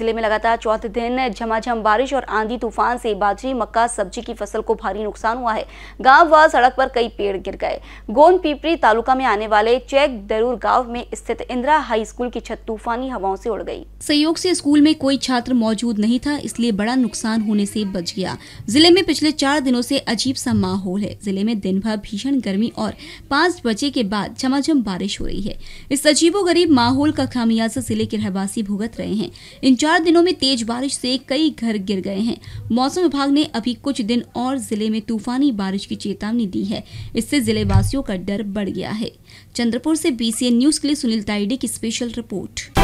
जिले में लगातार चौथे दिन झमाझम बारिश और आंधी तूफान से बाजरी मक्का सब्जी की फसल को भारी नुकसान हुआ है गांव व सड़क पर कई पेड़ गिर गए गोंद पीपरी तालुका में आने वाले चेक दरूर गाँव में स्थित इंदिरा हाई स्कूल की छत तूफानी हवाओं से उड़ गई सहयोग से स्कूल में कोई छात्र मौजूद नहीं था इसलिए बड़ा नुकसान होने से बच गया जिले में पिछले चार दिनों से अजीब सा माहौल है जिले में दिन भर भीषण गर्मी और पाँच बजे के बाद झमाझम बारिश हो रही है इस अजीबो गरीब माहौल का खामियाजा जिले के रहवासी भुगत रहे हैं इन चार दिनों में तेज बारिश से कई घर गिर गए हैं मौसम विभाग ने अभी कुछ दिन और जिले में तूफानी बारिश की चेतावनी दी है इससे जिले वासियों का डर बढ़ गया है चंद्रपुर से बीसीएन न्यूज के लिए सुनील ताइडे की स्पेशल रिपोर्ट